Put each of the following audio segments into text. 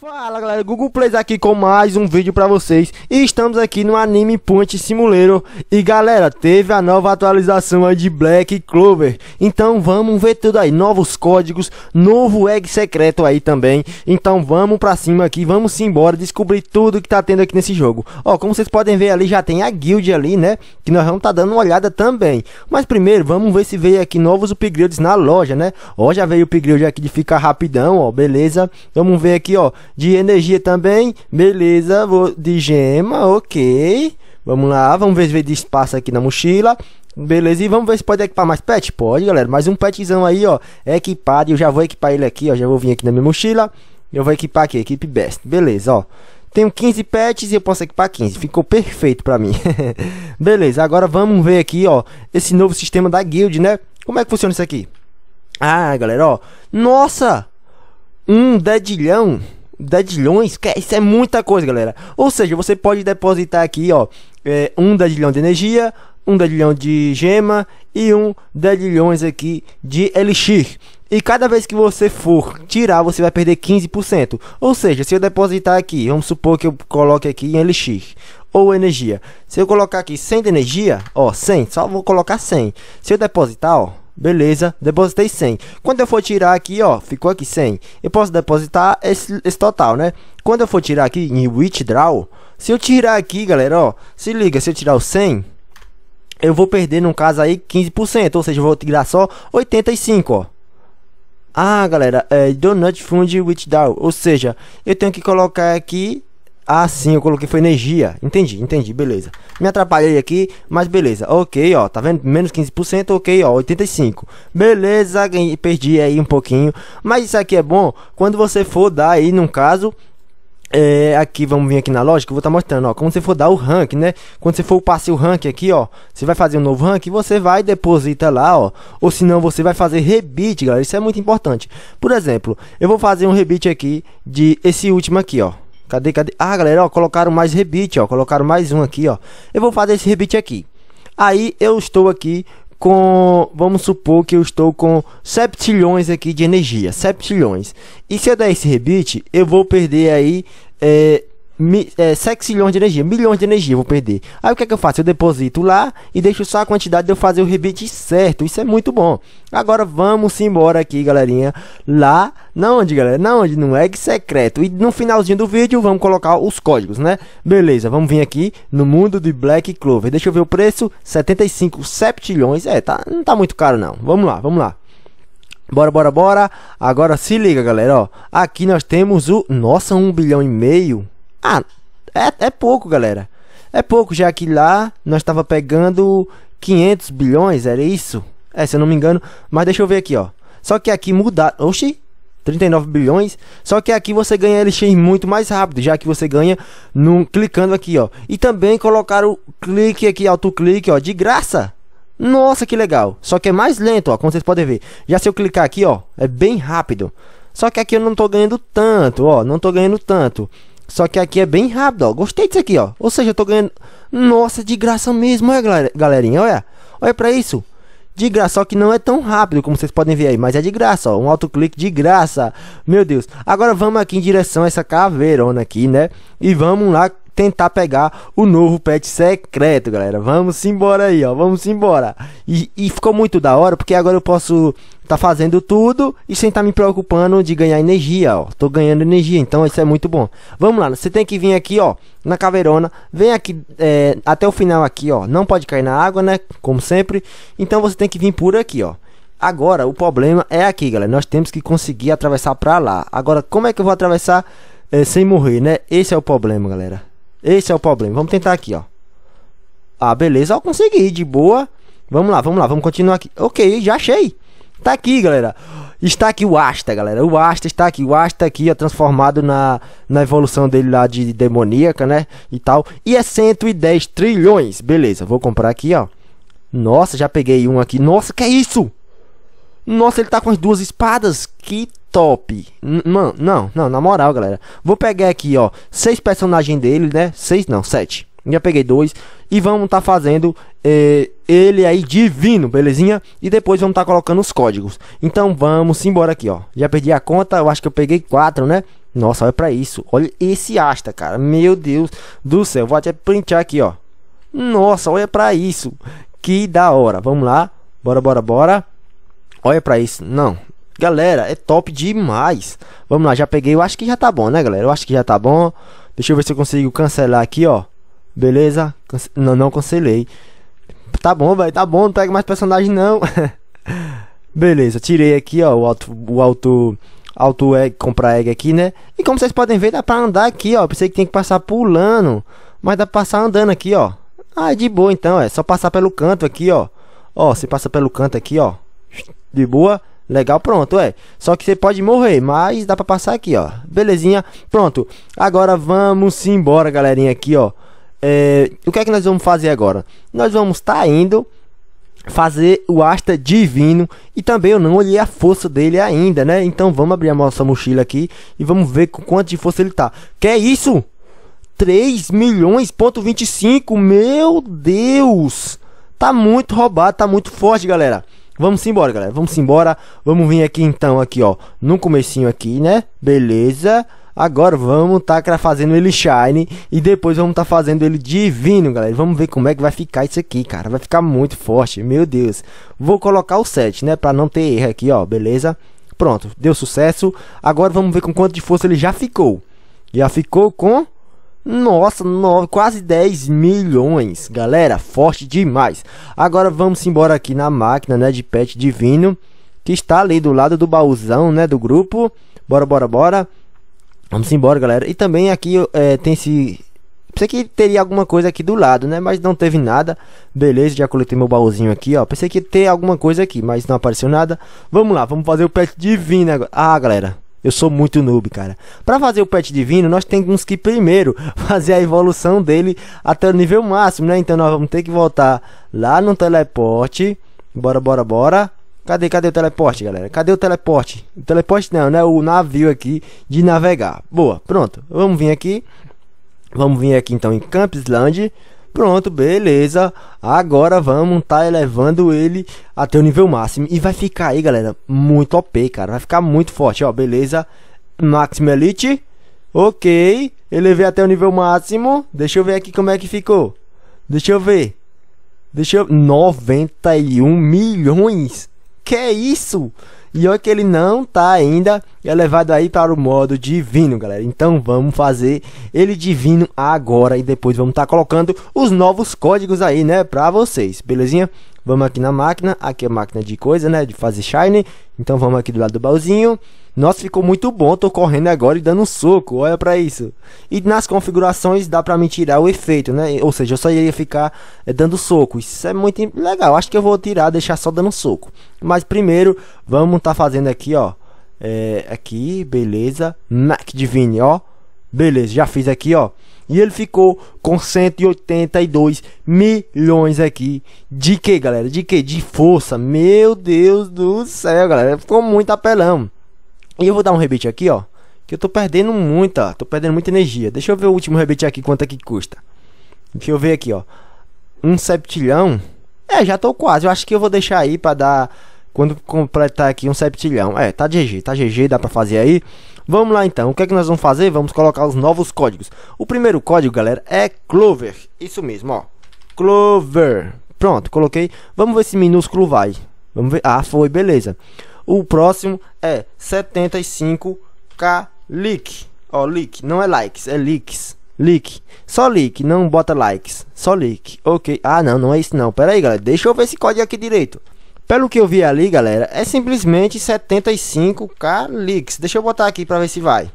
Fala galera, Google Plays aqui com mais um vídeo pra vocês E estamos aqui no Anime Punch Simulator E galera, teve a nova atualização aí de Black Clover Então vamos ver tudo aí, novos códigos, novo egg secreto aí também Então vamos pra cima aqui, vamos embora descobrir tudo que tá tendo aqui nesse jogo Ó, como vocês podem ver ali, já tem a guild ali, né? Que nós vamos tá dando uma olhada também Mas primeiro, vamos ver se veio aqui novos upgrades na loja, né? Ó, já veio o upgrade aqui de ficar rapidão, ó, beleza Vamos ver aqui, ó de energia também. Beleza, vou de gema, ok. Vamos lá, vamos ver se de espaço aqui na mochila. Beleza, e vamos ver se pode equipar mais pet? Pode, galera. Mais um petzão aí, ó. É equipado. Eu já vou equipar ele aqui, ó. Já vou vir aqui na minha mochila. Eu vou equipar aqui, equipe best. Beleza, ó. Tenho 15 pets e eu posso equipar 15. Ficou perfeito pra mim. Beleza, agora vamos ver aqui, ó. Esse novo sistema da guild, né? Como é que funciona isso aqui? Ah, galera, ó. Nossa! Um dedilhão Dadilhões? É, isso é muita coisa, galera. Ou seja, você pode depositar aqui, ó, é, um dedilhão de energia, um dedilhão de gema e um dedilhões aqui de elixir. E cada vez que você for tirar, você vai perder 15%. Ou seja, se eu depositar aqui, vamos supor que eu coloque aqui em elixir ou energia. Se eu colocar aqui 100 de energia, ó, 100, só vou colocar 100. Se eu depositar, ó, Beleza, depositei 100. Quando eu for tirar aqui, ó, ficou aqui 100. Eu posso depositar esse, esse total, né? Quando eu for tirar aqui em withdraw, se eu tirar aqui, galera, ó, se liga, se eu tirar o 100, eu vou perder, no caso aí, 15%. Ou seja, eu vou tirar só 85, ó. Ah, galera, é Donut Fund Withdraw. Ou seja, eu tenho que colocar aqui ah, sim, eu coloquei foi energia. Entendi, entendi, beleza. Me atrapalhei aqui, mas beleza. Ok, ó, tá vendo? Menos 15%, ok, ó, 85. Beleza, ganhei, perdi aí um pouquinho. Mas isso aqui é bom quando você for dar aí, num caso... É, aqui, vamos vir aqui na lógica, eu vou estar tá mostrando, ó, Quando você for dar o rank, né? Quando você for passar o rank aqui, ó, você vai fazer um novo rank, você vai depositar lá, ó, ou senão você vai fazer rebate, galera, isso é muito importante. Por exemplo, eu vou fazer um rebate aqui de esse último aqui, ó, Cadê, cadê? Ah, galera, ó, colocaram mais rebite, ó. Colocaram mais um aqui, ó. Eu vou fazer esse rebite aqui. Aí eu estou aqui com, vamos supor que eu estou com 7 trilhões aqui de energia, 7 trilhões. E se eu der esse rebite, eu vou perder aí é, mi, é, de energia, milhões de energia eu vou perder. Aí o que é que eu faço? Eu deposito lá e deixo só a quantidade de eu fazer o rebate certo. Isso é muito bom. Agora vamos embora aqui, galerinha. Lá, não onde, galera? Não onde? No egg secreto. E no finalzinho do vídeo vamos colocar os códigos, né? Beleza, vamos vir aqui no mundo de Black Clover. Deixa eu ver o preço. 75 septilhões. É, tá, não tá muito caro não. Vamos lá, vamos lá. Bora, bora, bora. Agora se liga, galera, ó. Aqui nós temos o... Nossa, um bilhão e meio. Ah, é, é pouco, galera. É pouco, já que lá nós estava pegando 500 bilhões, era isso? É, se eu não me engano. Mas deixa eu ver aqui, ó. Só que aqui mudar. Oxi! 39 bilhões. Só que aqui você ganha LX muito mais rápido, já que você ganha no clicando aqui, ó. E também colocaram clique aqui, autoclique, ó, de graça. Nossa, que legal. Só que é mais lento, ó, como vocês podem ver. Já se eu clicar aqui, ó, é bem rápido. Só que aqui eu não tô ganhando tanto, ó, não tô ganhando tanto. Só que aqui é bem rápido, ó. Gostei disso aqui, ó. Ou seja, eu tô ganhando... Nossa, de graça mesmo, olha, galerinha. Olha, olha pra isso. De graça, só que não é tão rápido como vocês podem ver aí. Mas é de graça, ó. Um autoclique de graça. Meu Deus. Agora vamos aqui em direção a essa caveirona aqui, né? E vamos lá tentar pegar o novo pet secreto, galera. Vamos embora aí, ó. Vamos embora. E, e ficou muito da hora, porque agora eu posso tá fazendo tudo e sem tá me preocupando de ganhar energia, ó. Tô ganhando energia, então isso é muito bom. Vamos lá, você tem que vir aqui, ó, na caveirona. Vem aqui é, até o final aqui, ó. Não pode cair na água, né? Como sempre. Então você tem que vir por aqui, ó. Agora, o problema é aqui, galera. Nós temos que conseguir atravessar pra lá. Agora, como é que eu vou atravessar é, sem morrer, né? Esse é o problema, galera. Esse é o problema. Vamos tentar aqui, ó. Ah, beleza, eu consegui, de boa. Vamos lá, vamos lá, vamos continuar aqui. Ok, já achei. Tá aqui, galera. Está aqui o Asta, galera. O Asta está aqui. O Asta aqui, ó, transformado na, na evolução dele lá de demoníaca, né? E tal. E é 110 trilhões. Beleza, vou comprar aqui, ó. Nossa, já peguei um aqui. Nossa, que é isso? Nossa, ele tá com as duas espadas. Que top. Mano, não, não, na moral, galera. Vou pegar aqui, ó, seis personagens dele, né? Seis não, sete. Já peguei dois. E vamos tá fazendo eh, ele aí divino, belezinha? E depois vamos tá colocando os códigos. Então vamos embora aqui, ó. Já perdi a conta, eu acho que eu peguei quatro, né? Nossa, olha pra isso. Olha esse asta, cara. Meu Deus do céu. Vou até printar aqui, ó. Nossa, olha pra isso. Que da hora. Vamos lá. Bora, bora, bora. Olha pra isso. Não. Galera, é top demais. Vamos lá, já peguei. Eu acho que já tá bom, né, galera? Eu acho que já tá bom. Deixa eu ver se eu consigo cancelar aqui, ó. Beleza? Cance... Não, não cancelei. Tá bom, velho. Tá bom. Não pega mais personagem, não. Beleza, tirei aqui, ó. O alto... O alto auto egg, comprar egg aqui, né? E como vocês podem ver, dá pra andar aqui, ó. Pensei que tem que passar pulando, mas dá pra passar andando aqui, ó. Ah, é de boa então, é só passar pelo canto aqui, ó. Ó, você passa pelo canto aqui, ó de boa, legal, pronto, é. Só que você pode morrer, mas dá pra passar aqui, ó. Belezinha, pronto. Agora vamos embora, galerinha, aqui, ó. É, o que é que nós vamos fazer agora? Nós vamos estar tá indo fazer o Asta Divino e também eu não olhei a força dele ainda, né? Então vamos abrir a nossa mochila aqui e vamos ver com quanto de força ele tá. Que é isso? 3 milhões ponto 25, meu Deus! Tá muito roubado, tá muito forte, galera. Vamos embora, galera. Vamos embora. Vamos vir aqui então, aqui, ó. No comecinho aqui, né? Beleza. Agora vamos tá fazendo ele shine e depois vamos tá fazendo ele divino, galera. Vamos ver como é que vai ficar isso aqui, cara. Vai ficar muito forte, meu Deus. Vou colocar o 7, né, para não ter erro aqui, ó, beleza? Pronto, deu sucesso. Agora vamos ver com quanto de força ele já ficou. Já ficou com nossa, quase 10 milhões. Galera, forte demais. Agora vamos embora aqui na máquina, né, de pet divino, que está ali do lado do baúzão, né, do grupo. Bora, bora, bora. Vamos embora, galera. E também aqui é, tem esse... Pensei que teria alguma coisa aqui do lado, né? Mas não teve nada. Beleza, já coletei meu baúzinho aqui, ó. Pensei que ia ter alguma coisa aqui, mas não apareceu nada. Vamos lá, vamos fazer o pet divino agora. Ah, galera. Eu sou muito noob, cara. Para fazer o pet divino, nós temos que primeiro fazer a evolução dele até o nível máximo, né? Então nós vamos ter que voltar lá no teleporte. Bora, bora, bora. Cadê, cadê o teleporte, galera? Cadê o teleporte? O teleporte não, né? O navio aqui de navegar. Boa, pronto. Vamos vir aqui. Vamos vir aqui então em Campsland. Pronto, beleza. Agora vamos tá elevando ele até o nível máximo. E vai ficar aí, galera, muito OP, cara. Vai ficar muito forte, ó. Beleza. Maximum Elite. Ok. Elevei até o nível máximo. Deixa eu ver aqui como é que ficou. Deixa eu ver. Deixa eu... 91 milhões. Que é isso? E olha que ele não tá ainda elevado aí para o modo divino, galera. Então vamos fazer ele divino agora e depois vamos estar tá colocando os novos códigos aí, né, para vocês, belezinha? Vamos aqui na máquina, aqui é a máquina de coisa, né, de fazer shine. Então vamos aqui do lado do baúzinho. Nossa, ficou muito bom, tô correndo agora e dando um soco, olha pra isso. E nas configurações dá pra me tirar o efeito, né, ou seja, eu só iria ficar é, dando soco. Isso é muito legal, acho que eu vou tirar, deixar só dando soco. Mas primeiro, vamos tá fazendo aqui, ó. É, aqui, beleza. Mac Divine, ó. Beleza, já fiz aqui, ó. E ele ficou com 182 milhões aqui. De que, galera? De que? De força. Meu Deus do céu, galera. Ficou muito apelão. E eu vou dar um rebate aqui, ó. Que eu tô perdendo muita. Tô perdendo muita energia. Deixa eu ver o último rebate aqui. Quanto é que custa? Deixa eu ver aqui, ó. Um septilhão. É, já tô quase. Eu acho que eu vou deixar aí pra dar. Quando completar aqui um septilhão. É, tá GG, tá GG, dá pra fazer aí. Vamos lá então, o que é que nós vamos fazer? Vamos colocar os novos códigos. O primeiro código, galera, é Clover. Isso mesmo, ó. Clover. Pronto, coloquei. Vamos ver se minúsculo vai. Vamos ver. Ah, foi, beleza. O próximo é 75k leak. Ó, leak, não é likes, é leaks. Leak. Só leak, não bota likes. Só leak. Ok. Ah, não, não é isso não. Pera aí, galera. Deixa eu ver esse código aqui direito. Pelo que eu vi ali, galera, é simplesmente 75k leaks. Deixa eu botar aqui pra ver se vai.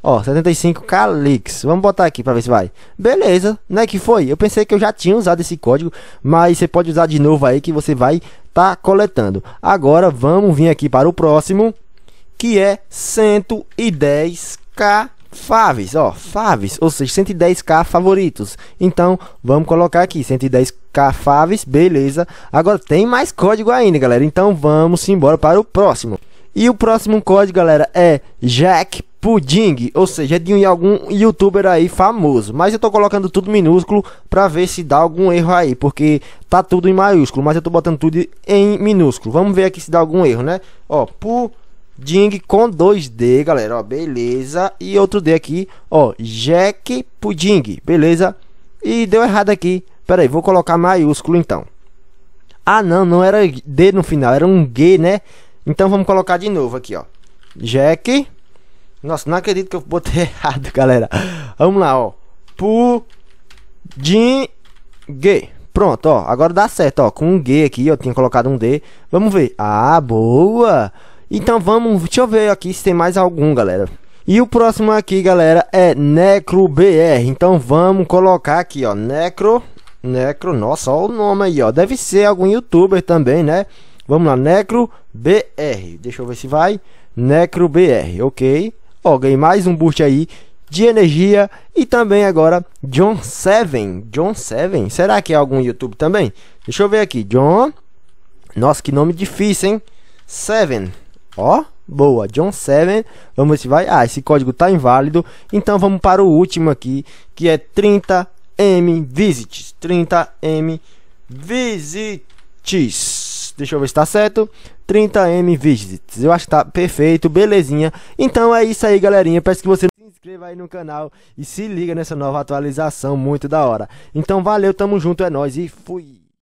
Ó, 75k leaks. Vamos botar aqui pra ver se vai. Beleza, né que foi? Eu pensei que eu já tinha usado esse código, mas você pode usar de novo aí que você vai tá coletando. Agora vamos vir aqui para o próximo, que é 110k faves, ó, faves, ou seja, 110k favoritos. Então, vamos colocar aqui 110k Cafáveis, beleza. Agora tem mais código ainda, galera. Então vamos embora para o próximo. E o próximo código, galera, é Jack Pudding, ou seja, é de algum youtuber aí famoso. Mas eu tô colocando tudo minúsculo para ver se dá algum erro aí, porque tá tudo em maiúsculo, mas eu tô botando tudo em minúsculo. Vamos ver aqui se dá algum erro, né? Ó, Pudding com 2D, galera, ó, beleza. E outro D aqui, ó, Jack Pudding, beleza. E deu errado aqui, Peraí, vou colocar maiúsculo então. Ah, não, não era D no final, era um G, né? Então vamos colocar de novo aqui, ó. Jack. Nossa, não acredito que eu botei errado, galera. Vamos lá, ó. Pudim G. Pronto, ó. Agora dá certo, ó. Com um G aqui, eu tinha colocado um D. Vamos ver. Ah, boa. Então vamos, deixa eu ver aqui se tem mais algum, galera. E o próximo aqui, galera, é NecroBR. Então vamos colocar aqui, ó. Necro... Necro, nossa, olha o nome aí, ó. Deve ser algum youtuber também, né? Vamos lá, Necro BR. Deixa eu ver se vai. Necro BR, ok. Ó, ganhei mais um boost aí de energia. E também agora, John Seven. John Seven, será que é algum YouTuber também? Deixa eu ver aqui, John. Nossa, que nome difícil, hein? Seven. Ó, boa, John Seven. Vamos ver se vai. Ah, esse código tá inválido. Então vamos para o último aqui, que é 30 M visits. 30M visits. Deixa eu ver se está certo. 30M visits. Eu acho que tá perfeito, belezinha. Então é isso aí, galerinha. Peço que você se inscreva aí no canal e se liga nessa nova atualização muito da hora. Então valeu, tamo junto, é nós e fui.